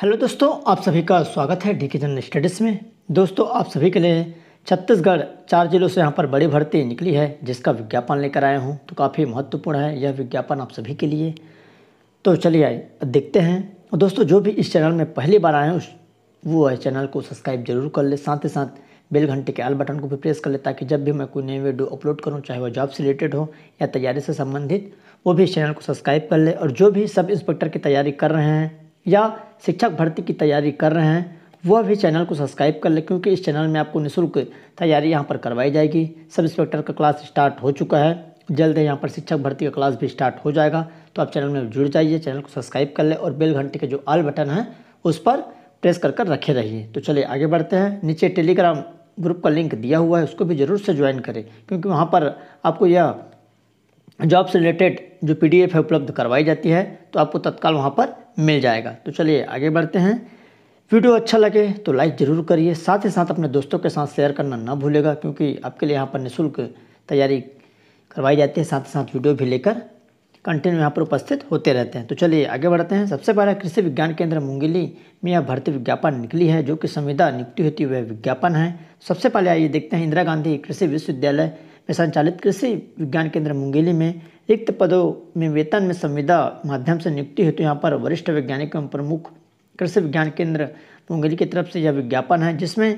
hello दोस्तों आप सभी का स्वागत है डी के जनरल स्टडीज़ में दोस्तों आप सभी के लिए छत्तीसगढ़ चार जिलों से यहाँ पर बड़ी भर्ती निकली है जिसका विज्ञापन लेकर आया हूँ तो काफ़ी महत्वपूर्ण है यह विज्ञापन आप सभी के लिए तो चलिए आइए देखते हैं और दोस्तों जो भी इस चैनल में पहली बार आए हैं वो है चैनल को सब्सक्राइब जरूर कर ले साथ ही साथ बेल घंटे के आल बटन को भी प्रेस कर ले ताकि जब भी मैं कोई नई वीडियो अपलोड करूँ चाहे वह जॉब से रिलेटेड हो या तैयारी से संबंधित वो भी इस चैनल को सब्सक्राइब कर ले और जो भी सब इंस्पेक्टर की तैयारी कर रहे हैं या शिक्षक भर्ती की तैयारी कर रहे हैं वह भी चैनल को सब्सक्राइब कर लें क्योंकि इस चैनल में आपको निःशुल्क तैयारी यहाँ पर करवाई जाएगी सब इंस्पेक्टर का क्लास स्टार्ट हो चुका है जल्द ही यहाँ पर शिक्षक भर्ती का क्लास भी स्टार्ट हो जाएगा तो आप चैनल में जुड़ जाइए चैनल को सब्सक्राइब कर लें और बेल घंटे के जो आल बटन है उस पर प्रेस कर कर रखे रहिए तो चलिए आगे बढ़ते हैं नीचे टेलीग्राम ग्रुप का लिंक दिया हुआ है उसको भी ज़रूर से ज्वाइन करें क्योंकि वहाँ पर आपको यह जॉब से रिलेटेड जो पीडीएफ है उपलब्ध करवाई जाती है तो आपको तत्काल वहाँ पर मिल जाएगा तो चलिए आगे बढ़ते हैं वीडियो अच्छा लगे तो लाइक ज़रूर करिए साथ ही साथ अपने दोस्तों के साथ शेयर करना ना भूलेगा क्योंकि आपके लिए यहाँ पर निःशुल्क तैयारी करवाई जाती है साथ ही साथ वीडियो भी लेकर कंटिन्यू यहाँ पर उपस्थित होते रहते हैं तो चलिए आगे बढ़ते हैं सबसे पहले कृषि विज्ञान केंद्र मुंगेली में यह भर्ती विज्ञापन निकली है जो कि संविदा नियुक्ति होती हुए विज्ञापन है सबसे पहले आइए देखते हैं इंदिरा गांधी कृषि विश्वविद्यालय में संचालित कृषि विज्ञान केंद्र मुंगेली में रिक्त पदों में वेतन में संविदा माध्यम से नियुक्ति हेतु तो यहाँ पर वरिष्ठ वैज्ञानिक एवं प्रमुख कृषि विज्ञान केंद्र मुंगेली की तरफ से यह विज्ञापन है जिसमें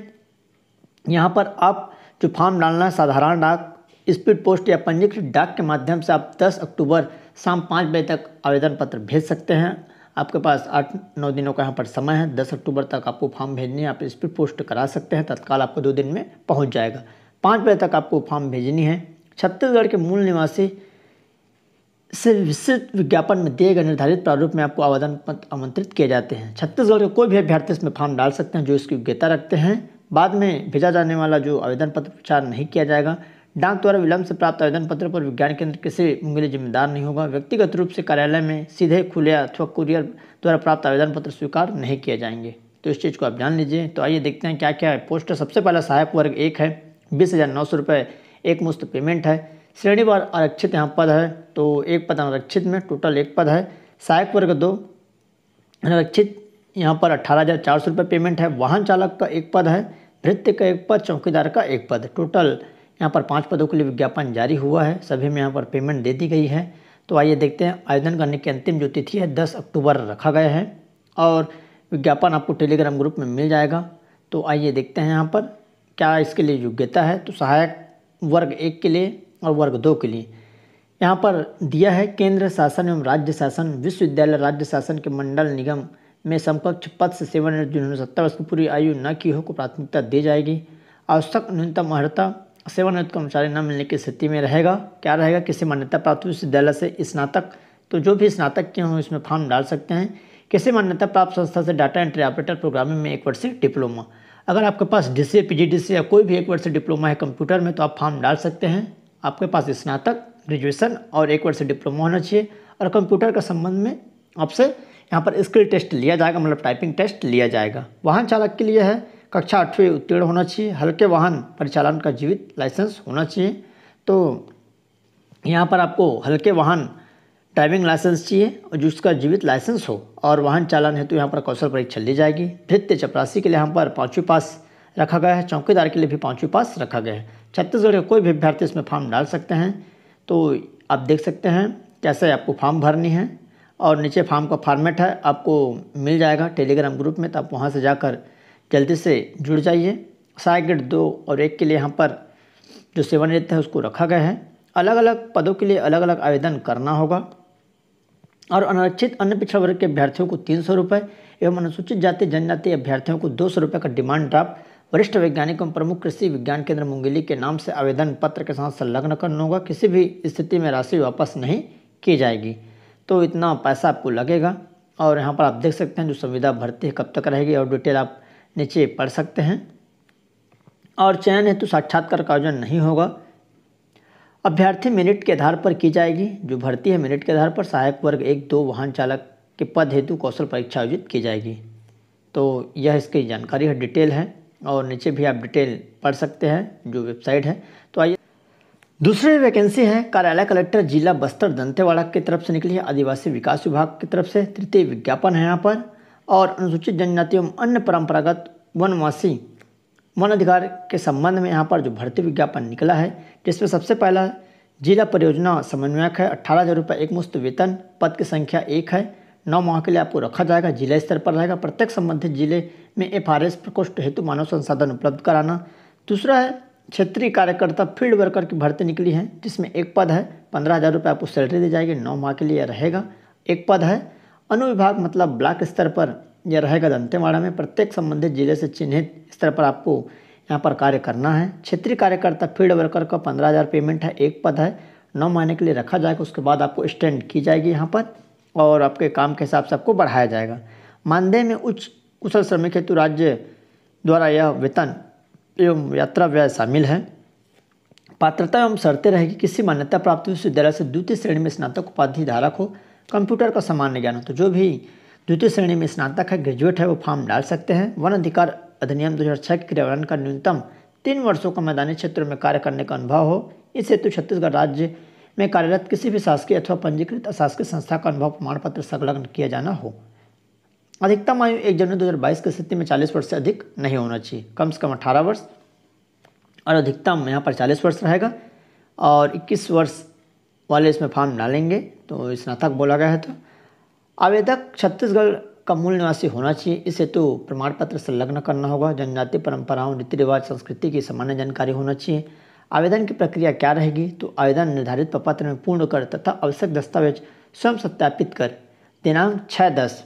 यहाँ पर आप जो फॉर्म डालना है साधारण डाक स्पीड पोस्ट या पंजीकृत डाक के माध्यम से आप 10 अक्टूबर शाम पाँच बजे तक आवेदन पत्र भेज सकते हैं आपके पास आठ नौ दिनों का यहाँ पर समय है दस अक्टूबर तक आपको फॉर्म भेजनी है आप स्पीड पोस्ट करा सकते हैं तत्काल आपको दो दिन में पहुँच जाएगा पाँच बजे तक आपको फॉर्म भेजनी है छत्तीसगढ़ के मूल निवासी से विस्तृत विज्ञापन में दिए गए निर्धारित प्रारूप में आपको आवेदन पत्र आमंत्रित किए जाते हैं छत्तीसगढ़ के कोई भी अभ्यर्थी इसमें फॉर्म डाल सकते हैं जो इसकी योग्यता रखते हैं बाद में भेजा जाने वाला जो आवेदन पत्र प्रचार नहीं किया जाएगा डाक द्वारा विलंब से प्राप्त आवेदन पत्र पर विज्ञान केंद्र किसी मुंगली जिम्मेदार नहीं होगा व्यक्तिगत रूप से कार्यालय में सीधे खुले अथवा कुरियर द्वारा प्राप्त आवेदन पत्र स्वीकार नहीं किए जाएंगे तो इस चीज़ को आप जान लीजिए तो आइए देखते हैं क्या क्या है पोस्टर सबसे पहला सहायक वर्ग एक है बीस हज़ार नौ सौ रुपये एक मुश्त पेमेंट है श्रेणीवार आरक्षित यहाँ पद है तो एक पद अनारक्षित में टोटल एक पद है सहायक वर्ग दो अनारक्षित यहाँ पर अट्ठारह हज़ार चार सौ रुपये पेमेंट है वाहन चालक का एक पद है भृत्य का एक पद चौकीदार का एक पद टोटल यहाँ पर पाँच पदों के लिए विज्ञापन जारी हुआ है सभी में यहाँ पर पेमेंट दे दी गई है तो आइए देखते हैं आवेदन करने की अंतिम जो तिथि है दस अक्टूबर रखा गया है और विज्ञापन आपको टेलीग्राम ग्रुप में मिल जाएगा तो आइए देखते हैं यहाँ पर क्या इसके लिए योग्यता है तो सहायक वर्ग एक के लिए और वर्ग दो के लिए यहाँ पर दिया है केंद्र शासन एवं राज्य शासन विश्वविद्यालय राज्य शासन के मंडल निगम में समकक्ष पद से सेवन जिन्होंने सत्तर वर्ष की पूरी आयु न की हो को प्राथमिकता दी जाएगी आवश्यक न्यूनतम अर्ता सेवानिवृत्त कर्मचारी न मिलने की स्थिति में रहेगा क्या रहेगा किसी मान्यता प्राप्त विश्वविद्यालय से स्नातक तो जो भी स्नातक के हों इसमें फॉर्म डाल सकते हैं किसी मान्यता प्राप्त संस्था से डाटा एंट्री ऑपरेटर प्रोग्रामिंग में एक वर्ष डिप्लोमा अगर आपके पास डी सी या कोई भी एक वर्ष डिप्लोमा है कंप्यूटर में तो आप फॉर्म डाल सकते हैं आपके पास स्नातक ग्रेजुएशन और एक वर्ष डिप्लोमा होना चाहिए और कंप्यूटर का संबंध में आपसे यहाँ पर स्किल टेस्ट लिया जाएगा मतलब टाइपिंग टेस्ट लिया जाएगा वाहन चालक के लिए है कक्षा आठवीं उत्तीर्ण होना चाहिए हल्के वाहन परिचालन का जीवित लाइसेंस होना चाहिए तो यहाँ पर आपको हल्के वाहन ड्राइविंग लाइसेंस चाहिए और जिसका जीवित लाइसेंस हो और वाहन चालन है तो यहाँ पर कौशल परीक्षा ली जाएगी भृत्य चपरासी के लिए यहाँ पर पाँचवीं पास रखा गया है चौकीदार के लिए भी पाँचवीं पास रखा गया है छत्तीसगढ़ के कोई भी अभ्यर्थी इसमें फॉर्म डाल सकते हैं तो आप देख सकते हैं कैसे आपको फॉर्म भरनी है और नीचे फॉर्म का फॉर्मेट है आपको मिल जाएगा टेलीग्राम ग्रुप में तो आप वहाँ से जाकर जल्दी से जुड़ जाइए सहायक ग्रेड दो और एक के लिए यहाँ पर जो सेवन रेत है उसको रखा गया है अलग अलग पदों के लिए अलग अलग आवेदन करना होगा और अनारक्षित अन्य पिछड़ा वर्ग के अभ्यर्थियों को तीन सौ रुपये एवं अनुसूचित जाति जनजाति अभ्यर्थियों को दो सौ रुपये का डिमांड ड्राफ्ट वरिष्ठ वैज्ञानिक एवं प्रमुख कृषि विज्ञान केंद्र मुंगेली के नाम से आवेदन पत्र के साथ संलग्न करना होगा किसी भी स्थिति में राशि वापस नहीं की जाएगी तो इतना पैसा आपको लगेगा और यहाँ पर आप देख सकते हैं जो संविदा भर्ती है कब तक रहेगी और डिटेल आप नीचे पढ़ सकते हैं और चयन हेतु साक्षात्कार का आयोजन नहीं होगा अभ्यर्थी मिनट के आधार पर की जाएगी जो भर्ती है मिनट के आधार पर सहायक वर्ग एक दो वाहन चालक के पद हेतु कौशल परीक्षा आयोजित की जाएगी तो यह इसकी जानकारी है डिटेल है और नीचे भी आप डिटेल पढ़ सकते हैं जो वेबसाइट है तो आइए दूसरी वैकेंसी है कार्यालय कलेक्टर जिला बस्तर दंतेवाड़ा की तरफ से निकली है आदिवासी विकास विभाग की तरफ से तृतीय विज्ञापन है यहाँ पर और अनुसूचित जनजाति एवं अन्य परंपरागत वनवासी वन अधिकार के संबंध में यहाँ पर जो भर्ती विज्ञापन निकला है जिसमें सबसे पहला जिला परियोजना समन्वयक है अट्ठारह हज़ार रुपये एक मुस्त वेतन पद की संख्या एक है नौ माह के लिए आपको रखा जाएगा जिला स्तर पर रहेगा प्रत्येक संबंधित जिले में एफ आर एस प्रकोष्ठ हेतु मानव संसाधन उपलब्ध कराना दूसरा है क्षेत्रीय कार्यकर्ता फील्ड वर्कर की भर्ती निकली है जिसमें एक पद है पंद्रह हज़ार रुपये आपको सैलरी दी जाएगी नौ माह के लिए रहेगा एक पद है अनुविभाग मतलब ब्लॉक स्तर पर यह रहेगा दंतेवाड़ा में प्रत्येक संबंधित जिले से चिन्हित स्तर पर आपको यहाँ पर कार्य करना है क्षेत्रीय कार्यकर्ता फील्ड वर्कर का पंद्रह हज़ार पेमेंट है एक पद है नौ महीने के लिए रखा जाएगा उसके बाद आपको स्टैंड की जाएगी यहाँ पर और आपके काम के हिसाब से आपको बढ़ाया जाएगा मानदेय में उच्च कुशल श्रमिक हेतु राज्य द्वारा यह वेतन एवं यात्रा व्यय शामिल है पात्रता एवं शर्तें रहेगी कि किसी मान्यता प्राप्त विश्वविद्यालय से द्वितीय श्रेणी में स्नातक उपाधि धारक हो कंप्यूटर का सामान्य ज्ञान हो तो जो भी द्वितीय श्रेणी में स्नातक है ग्रेजुएट है वो फॉर्म डाल सकते हैं वन अधिकार अधिनियम दो हज़ार छः के क्रियान्वयन का न्यूनतम तीन वर्षों का मैदानी क्षेत्र में कार्य करने का अनुभव हो इस हेतु छत्तीसगढ़ राज्य में कार्यरत किसी भी शासकीय अथवा पंजीकृत अशासकीय संस्था का अनुभव प्रमाण पत्र संलग्न किया जाना हो अधिकतम आयु एक जनवरी दो हज़ार बाईस की स्थिति में चालीस वर्ष से अधिक नहीं होना चाहिए कम से कम अठारह वर्ष और अधिकतम यहाँ पर चालीस वर्ष रहेगा और इक्कीस वर्ष वाले इसमें फॉर्म डालेंगे तो स्नातक बोला गया है तो आवेदक छत्तीसगढ़ का मूल निवासी होना चाहिए इस हेतु तो प्रमाण पत्र संलग्न करना होगा जनजाति परंपराओं रीति रिवाज संस्कृति की सामान्य जानकारी होना चाहिए आवेदन की प्रक्रिया क्या रहेगी तो आवेदन निर्धारित प्रपत्र में पूर्ण कर तथा आवश्यक दस्तावेज स्वयं सत्यापित कर दिनांक छः दस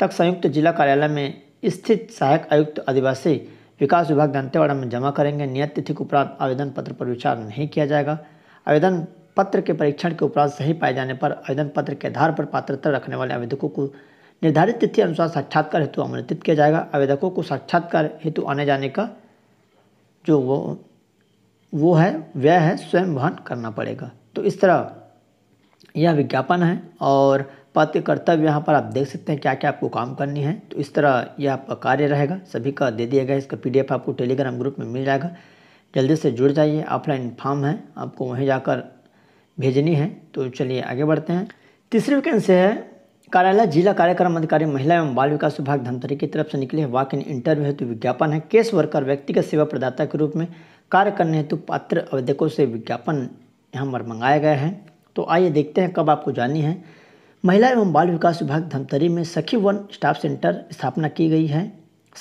तक संयुक्त जिला कार्यालय में स्थित सहायक आयुक्त आदिवासी विकास विभाग दंतेवाड़ा में जमा करेंगे नियत तिथि के उपरांत आवेदन पत्र पर विचार नहीं किया जाएगा आवेदन पत्र के परीक्षण के उपरांत सही पाए जाने पर आवेदन पत्र के आधार पर पात्रता रखने वाले आवेदकों को निर्धारित तिथि अनुसार साक्षात्कार हेतु आमंत्रित किया जाएगा आवेदकों को साक्षात्कार हेतु आने जाने का जो वो वो है व्यय है स्वयं वहन करना पड़ेगा तो इस तरह यह विज्ञापन है और पाते कर्तव्य यहाँ पर आप देख सकते हैं क्या क्या आपको काम करनी है तो इस तरह यह आपका कार्य रहेगा सभी का दे दिया गया इसका पीडीएफ आपको टेलीग्राम ग्रुप में मिल जाएगा जल्दी से जुड़ जाइए ऑफलाइन फॉर्म है आपको वहीं जाकर भेजनी है तो चलिए आगे बढ़ते हैं तीसरी वैकेंसी है कार्यालय जिला कार्यक्रम अधिकारी महिला एवं बाल विकास विभाग धमतरी की तरफ से निकले वाक इन इंटरव्यू है तो विज्ञापन है केस वर्कर व्यक्तिगत सेवा प्रदाता के रूप में कार्य करने हेतु पात्र आवेदकों से विज्ञापन यहाँ पर मंगाया गया है तो आइए देखते हैं कब आपको जानी है महिला एवं बाल विकास विभाग धमतरी में सखी वन स्टाफ सेंटर स्थापना की गई है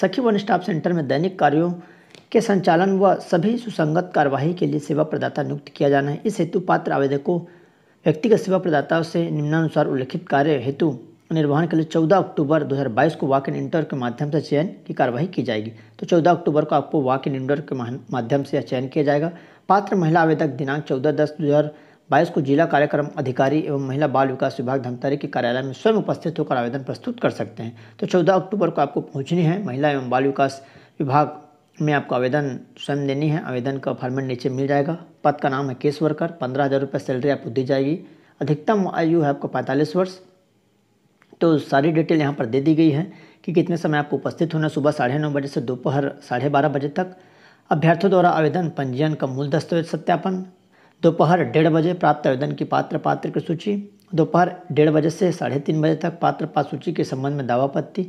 सखी वन स्टाफ सेंटर में दैनिक कार्यों के संचालन व सभी सुसंगत कार्यवाही के लिए सेवा प्रदाता नियुक्त किया जाना है इस हेतु पात्र आवेदकों व्यक्तिगत सेवा प्रदाताओं से निम्नानुसार उल्लिखित कार्य हेतु निर्वहन के लिए 14 अक्टूबर 2022 को वॉक इन इंटर के माध्यम से चयन की कार्रवाई की जाएगी तो 14 अक्टूबर को आपको वॉक इन इंटर के माध्यम से चयन किया जाएगा पात्र महिला आवेदक दिनांक चौदह दस दो बाईस को जिला कार्यक्रम अधिकारी एवं महिला बाल विकास विभाग धमतरी के कार्यालय में स्वयं उपस्थित होकर आवेदन प्रस्तुत कर सकते हैं तो चौदह अक्टूबर को आपको पहुँचनी है महिला एवं बाल विकास विभाग में आपको आवेदन स्वयं देनी है आवेदन का फॉर्मेट नीचे मिल जाएगा पद का नाम है केस वर्कर पंद्रह हज़ार रुपये सैलरी आपको दी जाएगी अधिकतम आयु है आपको पैंतालीस वर्ष तो सारी डिटेल यहाँ पर दे दी गई है कि कितने समय आपको उपस्थित होना सुबह साढ़े नौ बजे से दोपहर साढ़े बारह बजे तक अभ्यर्थियों द्वारा आवेदन पंजीयन का मूल दस्तावेज सत्यापन दोपहर डेढ़ बजे प्राप्त आवेदन की पात्र पात्र की सूची दोपहर डेढ़ बजे से साढ़े तीन बजे तक पात्र पात्र सूची के संबंध में पत्ती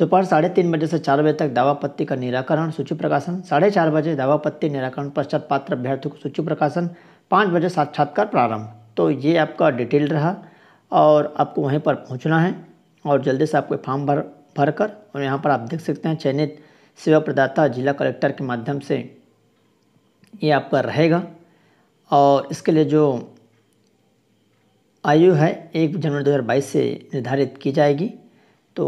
दोपहर साढ़े तीन बजे से चार बजे तक दावापत्ति का निराकरण सूची प्रकाशन साढ़े चार बजे दावापत्ति निराकरण पश्चात पात्र अभ्यर्थियों को सूची प्रकाशन पाँच बजे साक्षात्कार प्रारंभ तो ये आपका डिटेल रहा और आपको वहीं पर पहुंचना है और जल्दी से आपको फॉर्म भर भर कर और यहाँ पर आप देख सकते हैं चयनित सेवा प्रदाता जिला कलेक्टर के माध्यम से ये आपका रहेगा और इसके लिए जो आयु है एक जनवरी 2022 से निर्धारित की जाएगी तो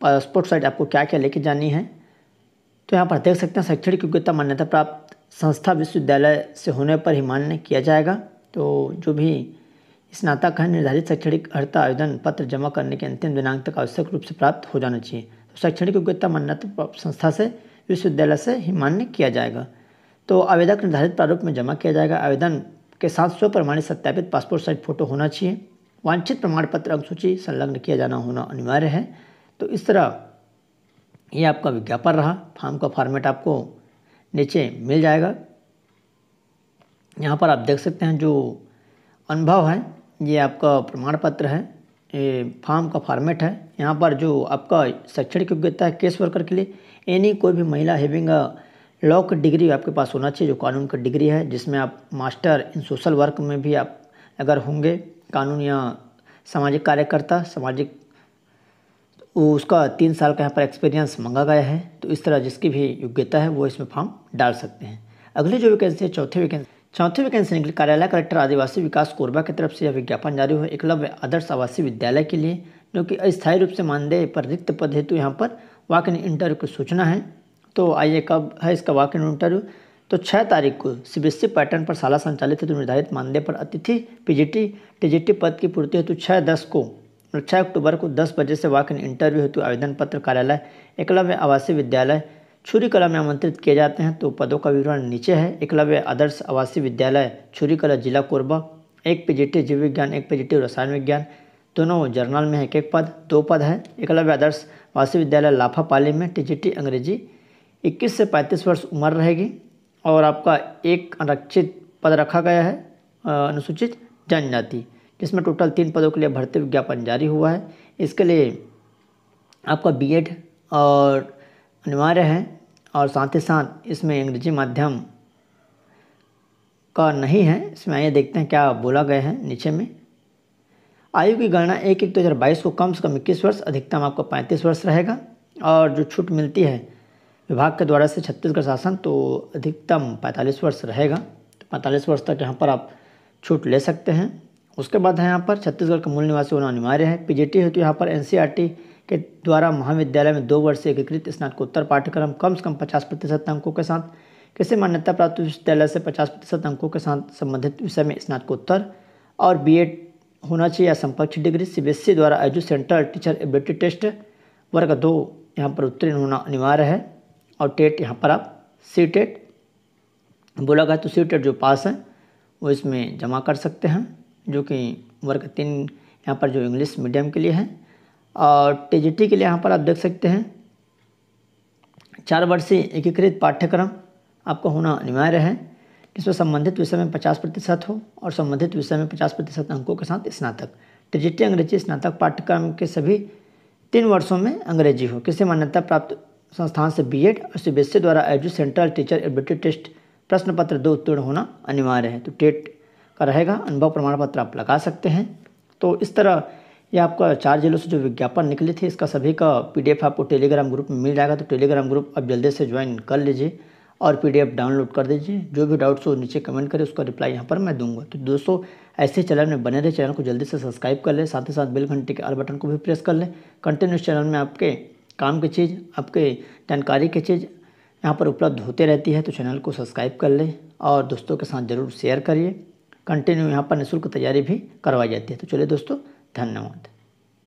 पासपोर्ट साइट आपको क्या क्या लेके जानी है तो यहाँ पर देख सकते हैं शैक्षणिक योग्यता मान्यता प्राप्त संस्था विश्वविद्यालय से होने पर ही मान्य किया जाएगा तो जो भी स्नातक का निर्धारित शैक्षणिक अर्थता आवेदन पत्र जमा करने के अंतिम दिनांक तक आवश्यक रूप से प्राप्त हो जाना चाहिए तो शैक्षणिक योग्यता मान्यता संस्था से विश्वविद्यालय से ही मान्य किया जाएगा तो आवेदक निर्धारित प्रारूप में जमा किया जाएगा आवेदन के साथ स्व प्रमाणित सत्यापित पासपोर्ट साइज फोटो होना चाहिए वांछित प्रमाण पत्र अनुसूची संलग्न किया जाना होना अनिवार्य है तो इस तरह ये आपका विज्ञापन रहा फार्म का फॉर्मेट आपको नीचे मिल जाएगा यहाँ पर आप देख सकते हैं जो अनुभव है ये आपका प्रमाण पत्र है ये फॉर्म का फॉर्मेट है यहाँ पर जो आपका शैक्षणिक योग्यता है केस वर्कर के लिए एनी कोई भी महिला हैविंग अ लॉ की डिग्री आपके पास होना चाहिए जो कानून का डिग्री है जिसमें आप मास्टर इन सोशल वर्क में भी आप अगर होंगे कानून या सामाजिक कार्यकर्ता सामाजिक वो उसका तीन साल का यहाँ पर एक्सपीरियंस मंगा गया है तो इस तरह जिसकी भी योग्यता है वो इसमें फॉर्म डाल सकते हैं अगली जो वैकेंसी है चौथी वैकेंसी चौथी वैकेंसी निकली कार्यालय कलेक्टर आदिवासी विकास कोरबा की तरफ से यह विज्ञापन जारी हुआ एकलव्य आदर्श आवासीय विद्यालय के लिए जो कि अस्थायी रूप से मानदेय पर रिक्त पद हेतु यहाँ पर वाक इन इंटरव्यू की सूचना है तो आइए कब है इसका वाक इन इंटरव्यू तो छः तारीख को सीबीएसई पैटर्न e पर शाला संचालित हेतु निर्धारित मानदेय पर अतिथि पीजीटी टीजीटी पद की पूर्ति हेतु छः दस को मतलब छः अक्टूबर को दस बजे से वाक इन इंटरव्यू हेतु आवेदन पत्र कार्यालय एकलव्य आवासीय विद्यालय छुरी कला में आमंत्रित किए जाते हैं तो पदों का विवरण नीचे है एकलव्य आदर्श आवासीय विद्यालय छुरी कला जिला कोरबा एक पीजीटी जीव विज्ञान एक पीजीटी रसायन विज्ञान दोनों जर्नल में एक एक पद दो पद हैं एकलव्य आदर्श आवासीय विद्यालय लाफा पाली में टी अंग्रेजी इक्कीस से पैंतीस वर्ष उम्र रहेगी और आपका एक आरक्षित पद रखा गया है अनुसूचित जनजाति जिसमें टोटल तीन पदों के लिए भर्ती विज्ञापन जारी हुआ है इसके लिए आपका बीएड और अनिवार्य है और साथ ही साथ इसमें अंग्रेजी माध्यम का नहीं है इसमें आइए देखते हैं क्या बोला गया है नीचे में आयु की गणना एक एक दो हज़ार बाईस को कम से कम इक्कीस वर्ष अधिकतम आपको पैंतीस वर्ष रहेगा और जो छूट मिलती है विभाग के द्वारा से छत्तीसगढ़ शासन तो अधिकतम पैंतालीस वर्ष रहेगा तो पैंतालीस वर्ष तक यहाँ पर आप छूट ले सकते हैं उसके बाद है यहाँ पर छत्तीसगढ़ का मूल निवासी होना अनिवार्य है पीजीटी है तो यहाँ पर एनसीईआरटी के द्वारा महाविद्यालय में दो वर्ष एकीकृत स्नातकोत्तर पाठ्यक्रम कम से कम पचास प्रतिशत अंकों के साथ किसी मान्यता प्राप्त विश्वविद्यालय से पचास प्रतिशत अंकों के साथ संबंधित विषय में स्नातकोत्तर और बी होना चाहिए या समपक्ष डिग्री सी e द्वारा आयोजित सेंट्रल टीचर एबिलिटी टेस्ट वर्ग दो यहाँ पर उत्तीर्ण होना अनिवार्य है और टेट यहाँ पर आप सी टेट e बोला गया तो सी टेट e जो पास है वो इसमें जमा कर सकते हैं जो कि वर्ग तीन यहाँ पर जो इंग्लिश मीडियम के लिए है और टीजीटी के लिए यहाँ पर आप देख सकते हैं चार वर्षीय एकीकृत पाठ्यक्रम आपको होना अनिवार्य है इसमें संबंधित विषय में पचास प्रतिशत हो और संबंधित विषय में पचास प्रतिशत अंकों के साथ स्नातक टीजीटी अंग्रेजी स्नातक पाठ्यक्रम के सभी तीन वर्षों में अंग्रेजी हो किसी मान्यता प्राप्त संस्थान से एड और सी e द्वारा आयोजित सेंट्रल टीचर एबिलिटी टेस्ट प्रश्न पत्र दो उत्तीर्ण होना अनिवार्य है तो टेट का रहेगा अनुभव प्रमाण पत्र आप लगा सकते हैं तो इस तरह या आपका चार जिलों से जो विज्ञापन निकले थे इसका सभी का पीडीएफ आपको टेलीग्राम ग्रुप में मिल जाएगा तो टेलीग्राम ग्रुप आप जल्दी से ज्वाइन कर लीजिए और पीडीएफ डाउनलोड कर दीजिए जो भी डाउट्स हो नीचे कमेंट करें उसका रिप्लाई यहाँ पर मैं दूंगा तो दोस्तों ऐसे चैनल में बने रहे चैनल को जल्दी से सब्सक्राइब कर लें साथ ही साथ बिल घंटे के आल बटन को भी प्रेस कर लें कंटिन्यूस चैनल में आपके काम की चीज़ आपके जानकारी की चीज़ यहाँ पर उपलब्ध होते रहती है तो चैनल को सब्सक्राइब कर लें और दोस्तों के साथ ज़रूर शेयर करिए कंटिन्यू यहाँ पर निःशुल्क तैयारी भी करवाई जाती है तो चलिए दोस्तों धन्यवाद